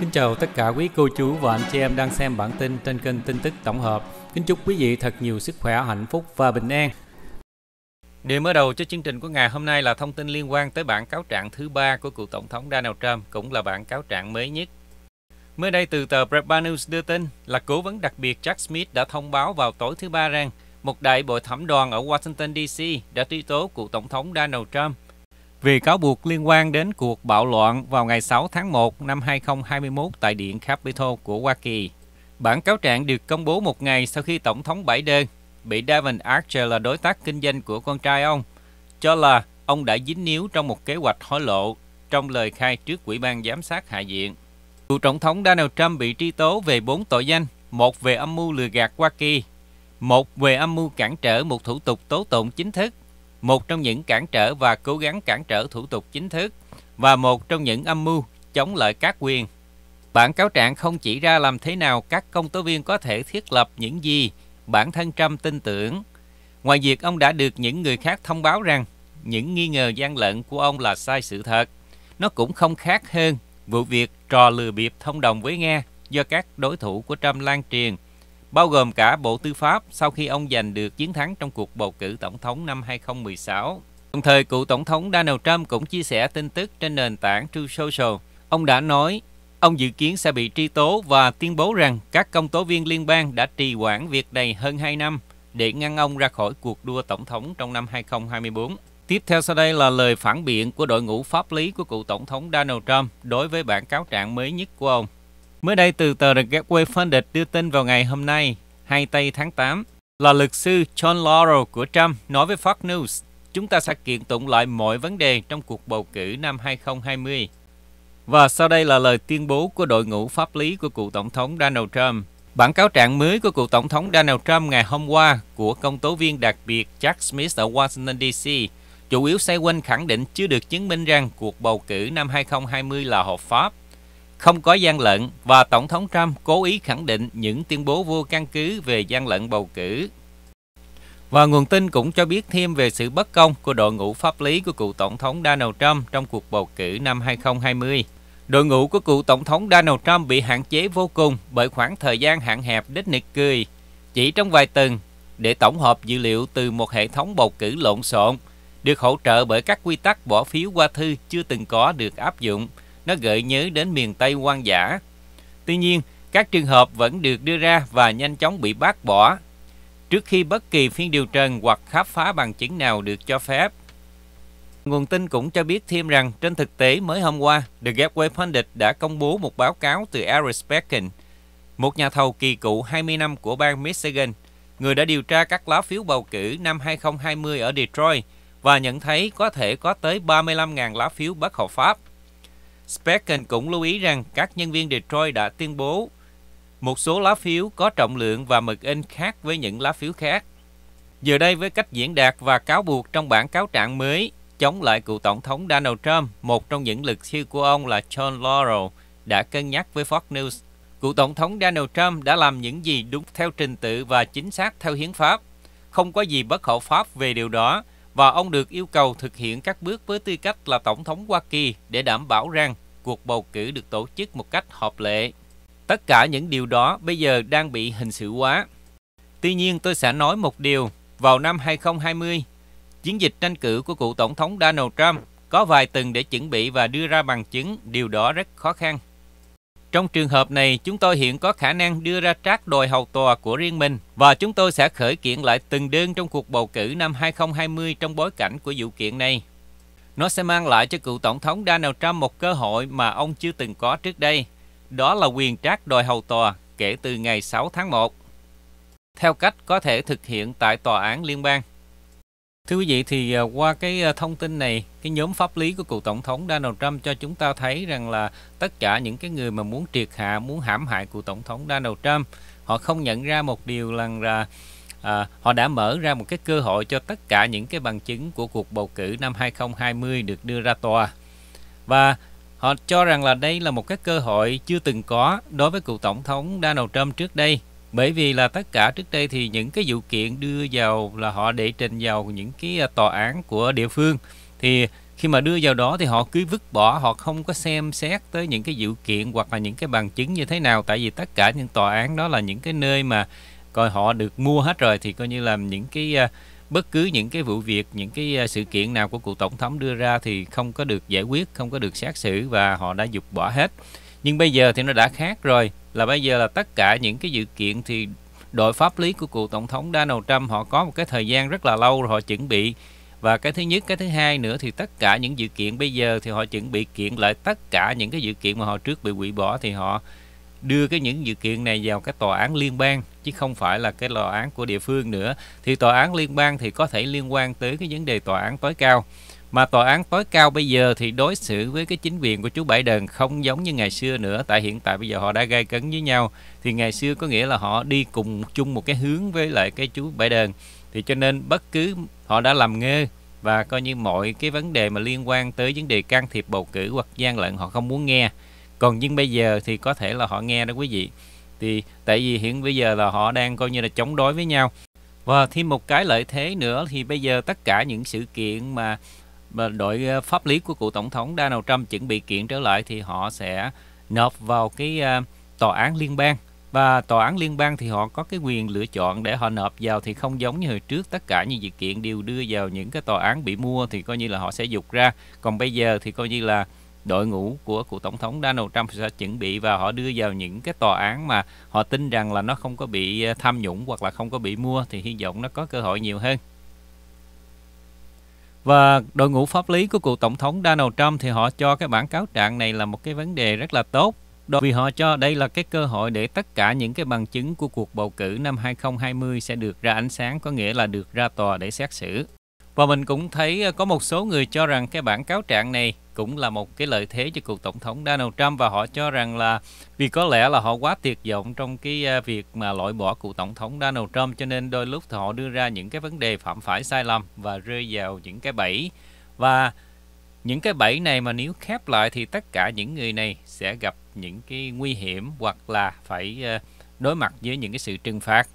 Kính chào tất cả quý cô chú và anh chị em đang xem bản tin trên kênh tin tức tổng hợp. Kính chúc quý vị thật nhiều sức khỏe, hạnh phúc và bình an. Điểm mở đầu cho chương trình của ngày hôm nay là thông tin liên quan tới bản cáo trạng thứ ba của cựu tổng thống Donald Trump, cũng là bản cáo trạng mới nhất. Mới đây từ tờ Breitbart News đưa tin là cố vấn đặc biệt Jack Smith đã thông báo vào tối thứ ba rằng một đại bồi thẩm đoàn ở Washington DC đã truy tố cựu tổng thống Donald Trump vì cáo buộc liên quan đến cuộc bạo loạn vào ngày 6 tháng 1 năm 2021 tại Điện Capitol của Hoa Kỳ. Bản cáo trạng được công bố một ngày sau khi Tổng thống Biden bị Devin Archer là đối tác kinh doanh của con trai ông, cho là ông đã dính níu trong một kế hoạch hối lộ trong lời khai trước Ủy ban Giám sát Hạ viện. Cựu Tổng thống Donald Trump bị truy tố về bốn tội danh, một về âm mưu lừa gạt Hoa Kỳ, một về âm mưu cản trở một thủ tục tố tụng chính thức một trong những cản trở và cố gắng cản trở thủ tục chính thức và một trong những âm mưu chống lợi các quyền. Bản cáo trạng không chỉ ra làm thế nào các công tố viên có thể thiết lập những gì bản thân Trump tin tưởng. Ngoài việc ông đã được những người khác thông báo rằng những nghi ngờ gian lận của ông là sai sự thật, nó cũng không khác hơn vụ việc trò lừa bịp thông đồng với Nga do các đối thủ của Trump lan truyền bao gồm cả Bộ Tư pháp sau khi ông giành được chiến thắng trong cuộc bầu cử tổng thống năm 2016. Đồng thời, cựu tổng thống Donald Trump cũng chia sẻ tin tức trên nền tảng True Social. Ông đã nói ông dự kiến sẽ bị truy tố và tuyên bố rằng các công tố viên liên bang đã trì hoãn việc này hơn 2 năm để ngăn ông ra khỏi cuộc đua tổng thống trong năm 2024. Tiếp theo sau đây là lời phản biện của đội ngũ pháp lý của cựu tổng thống Donald Trump đối với bản cáo trạng mới nhất của ông. Mới đây từ tờ The Gateway Funded đưa tin vào ngày hôm nay, 2 tây tháng 8, là luật sư John Laurel của Trump nói với Fox News, chúng ta sẽ kiện tụng lại mọi vấn đề trong cuộc bầu cử năm 2020. Và sau đây là lời tuyên bố của đội ngũ pháp lý của cựu tổng thống Donald Trump. Bản cáo trạng mới của cựu tổng thống Donald Trump ngày hôm qua của công tố viên đặc biệt Jack Smith ở Washington D.C. chủ yếu xoay quanh khẳng định chưa được chứng minh rằng cuộc bầu cử năm 2020 là hợp pháp không có gian lận và Tổng thống Trump cố ý khẳng định những tuyên bố vô căn cứ về gian lận bầu cử. Và nguồn tin cũng cho biết thêm về sự bất công của đội ngũ pháp lý của cựu Tổng thống Donald Trump trong cuộc bầu cử năm 2020. Đội ngũ của cựu Tổng thống Donald Trump bị hạn chế vô cùng bởi khoảng thời gian hạn hẹp đích nực cười. Chỉ trong vài tuần, để tổng hợp dữ liệu từ một hệ thống bầu cử lộn xộn, được hỗ trợ bởi các quy tắc bỏ phiếu qua thư chưa từng có được áp dụng – nó gợi nhớ đến miền Tây quan giả. Tuy nhiên, các trường hợp vẫn được đưa ra và nhanh chóng bị bác bỏ trước khi bất kỳ phiên điều trần hoặc khám phá bằng chứng nào được cho phép. Nguồn tin cũng cho biết thêm rằng trên thực tế mới hôm qua, The Gateway Pundit đã công bố một báo cáo từ Aris Becken, một nhà thầu kỳ cựu 20 năm của bang Michigan, người đã điều tra các lá phiếu bầu cử năm 2020 ở Detroit và nhận thấy có thể có tới 35.000 lá phiếu bất hợp pháp. Specken cũng lưu ý rằng các nhân viên Detroit đã tuyên bố một số lá phiếu có trọng lượng và mực in khác với những lá phiếu khác. Giờ đây với cách diễn đạt và cáo buộc trong bản cáo trạng mới chống lại cựu tổng thống Donald Trump, một trong những lực sư của ông là John Laurel đã cân nhắc với Fox News. Cựu tổng thống Donald Trump đã làm những gì đúng theo trình tự và chính xác theo hiến pháp. Không có gì bất hợp pháp về điều đó và ông được yêu cầu thực hiện các bước với tư cách là Tổng thống Hoa Kỳ để đảm bảo rằng cuộc bầu cử được tổ chức một cách hợp lệ. Tất cả những điều đó bây giờ đang bị hình sự hóa. Tuy nhiên tôi sẽ nói một điều, vào năm 2020, chiến dịch tranh cử của cựu Tổng thống Donald Trump có vài tuần để chuẩn bị và đưa ra bằng chứng, điều đó rất khó khăn. Trong trường hợp này, chúng tôi hiện có khả năng đưa ra trác đòi hầu tòa của riêng mình và chúng tôi sẽ khởi kiện lại từng đơn trong cuộc bầu cử năm 2020 trong bối cảnh của vụ kiện này. Nó sẽ mang lại cho cựu Tổng thống Donald Trump một cơ hội mà ông chưa từng có trước đây. Đó là quyền trác đòi hầu tòa kể từ ngày 6 tháng 1 theo cách có thể thực hiện tại tòa án liên bang. Thưa quý vị thì à, qua cái à, thông tin này, cái nhóm pháp lý của cựu tổng thống Donald Trump cho chúng ta thấy rằng là tất cả những cái người mà muốn triệt hạ, muốn hãm hại cựu tổng thống Donald Trump, họ không nhận ra một điều rằng là à, họ đã mở ra một cái cơ hội cho tất cả những cái bằng chứng của cuộc bầu cử năm 2020 được đưa ra tòa. Và họ cho rằng là đây là một cái cơ hội chưa từng có đối với cựu tổng thống Donald Trump trước đây bởi vì là tất cả trước đây thì những cái vụ kiện đưa vào là họ đệ trình vào những cái à, tòa án của địa phương thì khi mà đưa vào đó thì họ cứ vứt bỏ họ không có xem xét tới những cái vụ kiện hoặc là những cái bằng chứng như thế nào tại vì tất cả những tòa án đó là những cái nơi mà coi họ được mua hết rồi thì coi như là những cái à, bất cứ những cái vụ việc những cái à, sự kiện nào của cựu tổng thống đưa ra thì không có được giải quyết không có được xét xử và họ đã dục bỏ hết nhưng bây giờ thì nó đã khác rồi là bây giờ là tất cả những cái dự kiện thì đội pháp lý của cựu tổng thống Donald Trump họ có một cái thời gian rất là lâu rồi họ chuẩn bị và cái thứ nhất cái thứ hai nữa thì tất cả những dự kiện bây giờ thì họ chuẩn bị kiện lại tất cả những cái dự kiện mà họ trước bị hủy bỏ thì họ đưa cái những dự kiện này vào cái tòa án liên bang chứ không phải là cái tòa án của địa phương nữa thì tòa án liên bang thì có thể liên quan tới cái vấn đề tòa án tối cao mà tòa án tối cao bây giờ thì đối xử với cái chính quyền của chú bảy Biden không giống như ngày xưa nữa. Tại hiện tại bây giờ họ đã gây cấn với nhau. Thì ngày xưa có nghĩa là họ đi cùng chung một cái hướng với lại cái chú bảy Biden. Thì cho nên bất cứ họ đã làm ngơ và coi như mọi cái vấn đề mà liên quan tới vấn đề can thiệp bầu cử hoặc gian lận họ không muốn nghe. Còn nhưng bây giờ thì có thể là họ nghe đó quý vị. Thì tại vì hiện bây giờ là họ đang coi như là chống đối với nhau. Và thêm một cái lợi thế nữa thì bây giờ tất cả những sự kiện mà và đội ờ, pháp lý của cựu tổng thống Donald Trump chuẩn bị kiện trở lại thì họ sẽ nộp vào cái ờ, tòa án liên bang và tòa án liên bang thì họ có cái quyền lựa chọn để họ nộp vào thì không giống như hồi trước tất cả những dự kiện đều đưa vào những cái tòa án bị mua thì coi như là họ sẽ dục ra còn bây giờ thì coi như là đội ngũ của cựu tổng thống Donald Trump sẽ chuẩn bị và họ đưa vào những cái tòa án mà họ tin rằng là nó không có bị ờ, tham nhũng hoặc là không có bị mua thì hy vọng nó có cơ hội nhiều hơn và đội ngũ pháp lý của cựu tổng thống Donald Trump thì họ cho cái bản cáo trạng này là một cái vấn đề rất là tốt. Đó vì họ cho đây là cái cơ hội để tất cả những cái bằng chứng của cuộc bầu cử năm 2020 sẽ được ra ánh sáng, có nghĩa là được ra tòa để xét xử. Và mình cũng thấy ờ, có một số người cho rằng cái bản cáo trạng này cũng là một cái lợi thế cho cựu tổng thống Donald Trump và họ cho rằng là vì có lẽ là họ quá tuyệt vọng trong cái ờ, việc mà loại bỏ cựu tổng thống Donald Trump cho nên đôi lúc họ đưa ra những cái vấn đề phạm phải sai lầm và rơi vào những cái bẫy và những cái bẫy này mà nếu khép lại thì tất cả những người này sẽ gặp những cái nguy hiểm hoặc là phải ờ, đối mặt với những cái sự trừng phạt.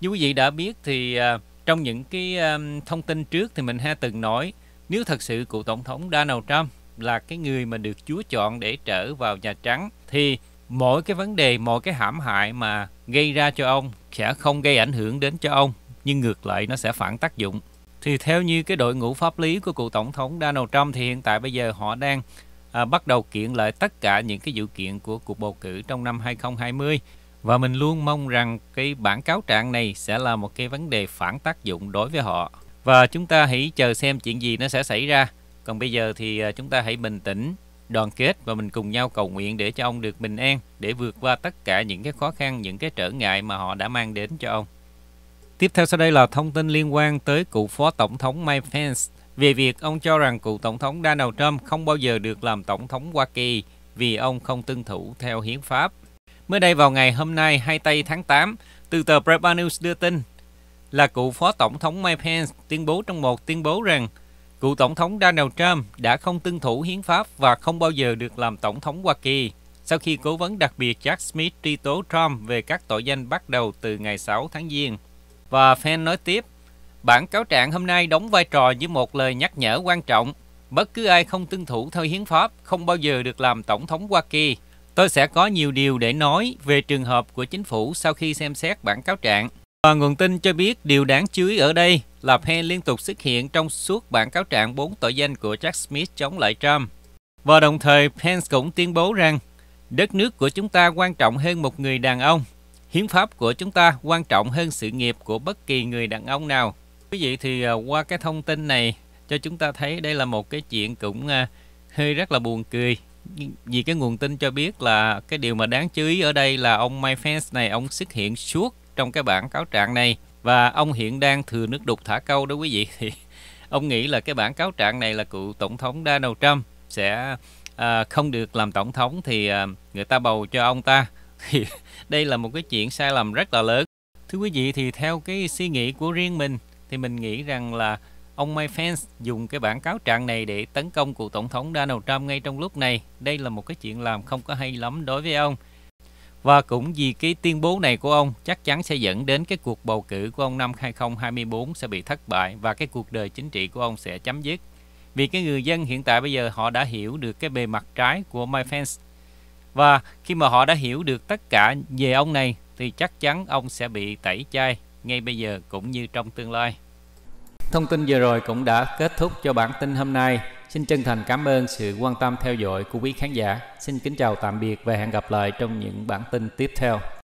Như quý vị đã biết thì trong những cái um, thông tin trước thì mình ha từng nói nếu thật sự cựu tổng thống Donald Trump là cái người mà được Chúa chọn để trở vào Nhà Trắng thì mỗi cái vấn đề, mỗi cái hãm hại mà gây ra cho ông sẽ không gây ảnh hưởng đến cho ông nhưng ngược lại nó sẽ phản tác dụng. Thì theo như cái đội ngũ pháp lý của cựu tổng thống Donald Trump thì hiện tại bây giờ họ đang à, bắt đầu kiện lại tất cả những cái vụ kiện của cuộc bầu cử trong năm 2020 và mình luôn mong rằng cái bản cáo trạng này sẽ là một cái vấn đề phản tác dụng đối với họ. Và chúng ta hãy chờ xem chuyện gì nó sẽ xảy ra. Còn bây giờ thì à, chúng ta hãy bình tĩnh, đoàn kết và mình cùng nhau cầu nguyện để cho ông được bình an, để vượt qua tất cả những cái khó khăn, những cái trở ngại mà họ đã mang đến cho ông. Tiếp theo sau đây là thông tin liên quan tới cựu phó tổng thống Mike Pence về việc ông cho rằng cựu tổng thống Donald Trump không bao giờ được làm tổng thống Hoa Kỳ vì ông không tuân thủ theo hiến pháp. Mới đây vào ngày hôm nay tây tháng 8, từ tờ Breitbart News đưa tin là cựu Phó Tổng thống Mike Pence tuyên bố trong một tuyên bố rằng cựu Tổng thống Donald Trump đã không tuân thủ hiến pháp và không bao giờ được làm Tổng thống Hoa Kỳ sau khi cố vấn đặc biệt Jack Smith truy tố Trump về các tội danh bắt đầu từ ngày 6 tháng Giêng. Và Pence nói tiếp, bản cáo trạng hôm nay đóng vai trò như một lời nhắc nhở quan trọng. Bất cứ ai không tuân thủ theo hiến pháp không bao giờ được làm Tổng thống Hoa Kỳ – Tôi sẽ có nhiều điều để nói về trường hợp của chính phủ sau khi xem xét bản cáo trạng. Và nguồn tin cho biết điều đáng chú ý ở đây là Penn liên tục xuất hiện trong suốt bản cáo trạng 4 tội danh của Jack Smith chống lại Trump. Và đồng thời Pence cũng tuyên bố rằng đất nước của chúng ta quan trọng hơn một người đàn ông. Hiến pháp của chúng ta quan trọng hơn sự nghiệp của bất kỳ người đàn ông nào. Quý vị thì à, qua cái thông tin này cho chúng ta thấy đây là một cái chuyện cũng à, hơi rất là buồn cười vì cái nguồn tin cho biết là cái điều mà đáng chú ý ở đây là ông Mike Pence này ông xuất hiện suốt trong cái bản cáo trạng này và ông hiện đang thừa nước đục thả câu đó quý vị thì ông nghĩ là cái bản cáo trạng này là cựu tổng thống Donald Trump sẽ à, không được làm tổng thống thì à, người ta bầu cho ông ta thì đây là một cái chuyện sai lầm rất là lớn thưa quý vị thì theo cái suy nghĩ của riêng mình thì mình nghĩ rằng là Ông Mike Pence dùng cái bản cáo trạng này để tấn công cựu tổng thống Donald Trump ngay trong lúc này. Đây là một cái chuyện làm không có hay lắm đối với ông. Và cũng vì cái tuyên bố này của ông chắc chắn sẽ dẫn đến cái cuộc bầu cử của ông năm 2024 sẽ bị thất bại và cái cuộc đời chính trị của ông sẽ chấm dứt. Vì cái người dân hiện tại bây giờ họ đã hiểu được cái bề mặt trái của Mike Pence. Và khi mà họ đã hiểu được tất cả về ông này thì chắc chắn ông sẽ bị tẩy chay ngay bây giờ cũng như trong tương lai. Thông tin vừa rồi cũng đã kết thúc cho bản tin hôm nay. Xin chân thành cảm ơn sự quan tâm theo dõi của quý khán giả. Xin kính chào tạm biệt và hẹn gặp lại trong những bản tin tiếp theo.